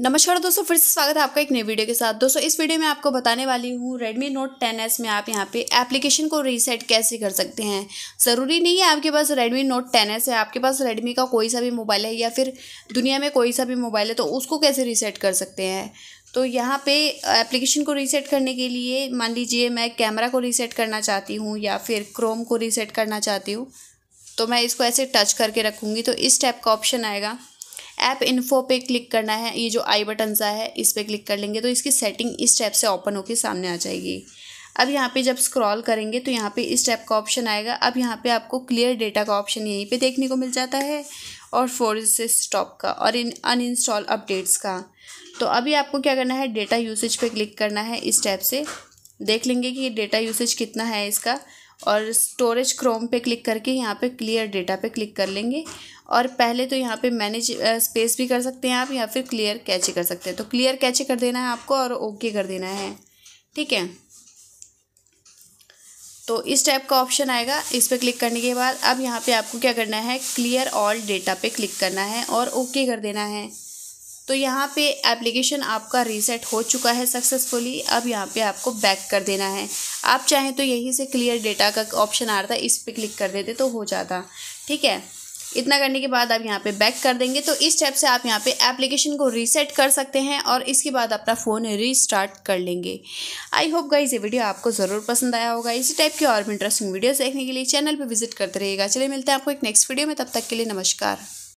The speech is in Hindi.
नमस्कार दोस्तों फिर से स्वागत है आपका एक नई वीडियो के साथ दोस्तों इस वीडियो में आपको बताने वाली हूँ Redmi Note 10s में आप यहाँ पे एप्लीकेशन को रीसेट कैसे कर सकते हैं ज़रूरी नहीं है आपके पास Redmi Note 10s है आपके पास Redmi का कोई सा भी मोबाइल है या फिर दुनिया में कोई सा भी मोबाइल है तो उसको कैसे रीसेट कर सकते हैं तो यहाँ पे एप्लीकेशन को रीसेट करने के लिए मान लीजिए मैं कैमरा को रीसेट करना चाहती हूँ या फिर क्रोम को रीसेट करना चाहती हूँ तो मैं इसको ऐसे टच करके रखूँगी तो इस टाइप का ऑप्शन आएगा ऐप इन्फो पे क्लिक करना है ये जो आई बटन सा है इस पर क्लिक कर लेंगे तो इसकी सेटिंग इस टैप से ओपन होकर सामने आ जाएगी अब यहाँ पे जब स्क्रॉल करेंगे तो यहाँ पे इस टैप का ऑप्शन आएगा अब यहाँ पे आपको क्लियर डेटा का ऑप्शन यहीं पे देखने को मिल जाता है और से स्टॉप का और इन अनइंस्टॉल अपडेट्स का तो अभी आपको क्या करना है डेटा यूसेज पे क्लिक करना है इस टैप से देख लेंगे कि डेटा यूसेज कितना है इसका और स्टोरेज क्रोम पे क्लिक करके यहाँ पे क्लियर डेटा पे क्लिक कर लेंगे और पहले तो यहाँ पे मैनेज स्पेस भी कर सकते हैं आप या फिर क्लियर कैचे कर सकते हैं तो क्लियर कैचे कर देना है आपको और ओके कर देना है ठीक है तो इस टाइप का ऑप्शन आएगा इस पर क्लिक करने के बाद अब यहाँ पे आपको क्या करना है क्लियर ऑल डेटा पे क्लिक करना है और ओके कर देना है तो यहाँ पे एप्लीकेशन आपका रीसेट हो चुका है सक्सेसफुली अब यहाँ पे आपको बैक कर देना है आप चाहें तो यहीं से क्लियर डेटा का ऑप्शन आ रहा था इस पर क्लिक कर देते तो हो जाता ठीक है इतना करने के बाद आप यहाँ पे बैक कर देंगे तो इस स्टेप से आप यहाँ पे एप्लीकेशन को रीसेट कर सकते हैं और इसके बाद अपना फ़ोन रीस्टार्ट कर लेंगे आई होप गाइज ये वीडियो आपको ज़रूर पसंद आया होगा इसी टाइप की और भी इंटरेस्टिंग वीडियोस देखने के लिए चैनल पर विजिट करते रहिएगा चलिए मिलते हैं आपको एक नेक्स्ट वीडियो में तब तक के लिए नमस्कार